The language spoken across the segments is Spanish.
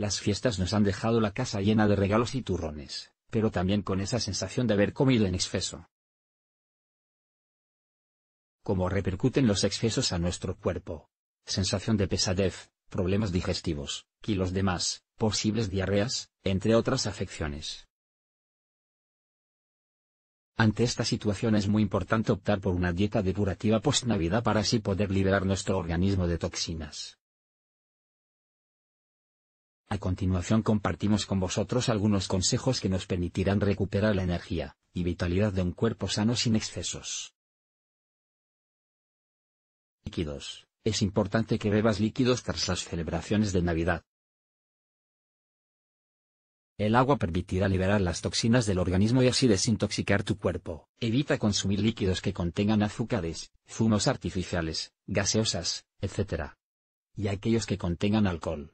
Las fiestas nos han dejado la casa llena de regalos y turrones, pero también con esa sensación de haber comido en exceso. ¿Cómo repercuten los excesos a nuestro cuerpo? Sensación de pesadez, problemas digestivos, kilos de más, posibles diarreas, entre otras afecciones. Ante esta situación es muy importante optar por una dieta depurativa post-Navidad para así poder liberar nuestro organismo de toxinas. A continuación compartimos con vosotros algunos consejos que nos permitirán recuperar la energía y vitalidad de un cuerpo sano sin excesos. Líquidos. Es importante que bebas líquidos tras las celebraciones de Navidad. El agua permitirá liberar las toxinas del organismo y así desintoxicar tu cuerpo. Evita consumir líquidos que contengan azúcares, zumos artificiales, gaseosas, etc. Y aquellos que contengan alcohol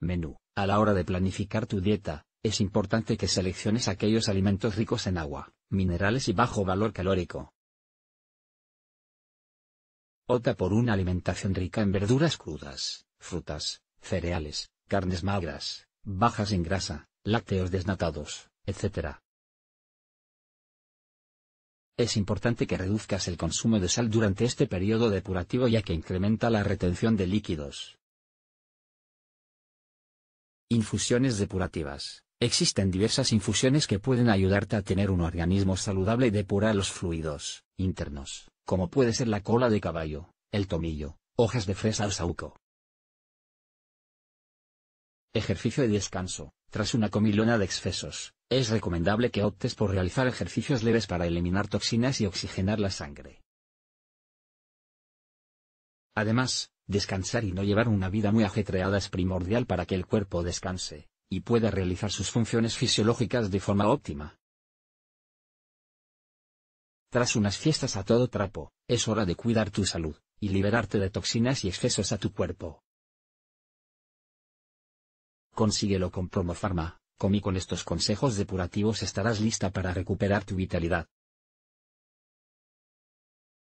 menú. A la hora de planificar tu dieta, es importante que selecciones aquellos alimentos ricos en agua, minerales y bajo valor calórico. Opta por una alimentación rica en verduras crudas, frutas, cereales, carnes magras, bajas en grasa, lácteos desnatados, etc. Es importante que reduzcas el consumo de sal durante este periodo depurativo ya que incrementa la retención de líquidos. Infusiones depurativas. Existen diversas infusiones que pueden ayudarte a tener un organismo saludable y depurar los fluidos internos, como puede ser la cola de caballo, el tomillo, hojas de fresa o saúco. Ejercicio y descanso. Tras una comilona de excesos, es recomendable que optes por realizar ejercicios leves para eliminar toxinas y oxigenar la sangre. Además, Descansar y no llevar una vida muy ajetreada es primordial para que el cuerpo descanse, y pueda realizar sus funciones fisiológicas de forma óptima. Tras unas fiestas a todo trapo, es hora de cuidar tu salud, y liberarte de toxinas y excesos a tu cuerpo. Consíguelo con Promofarma, comí con estos consejos depurativos estarás lista para recuperar tu vitalidad,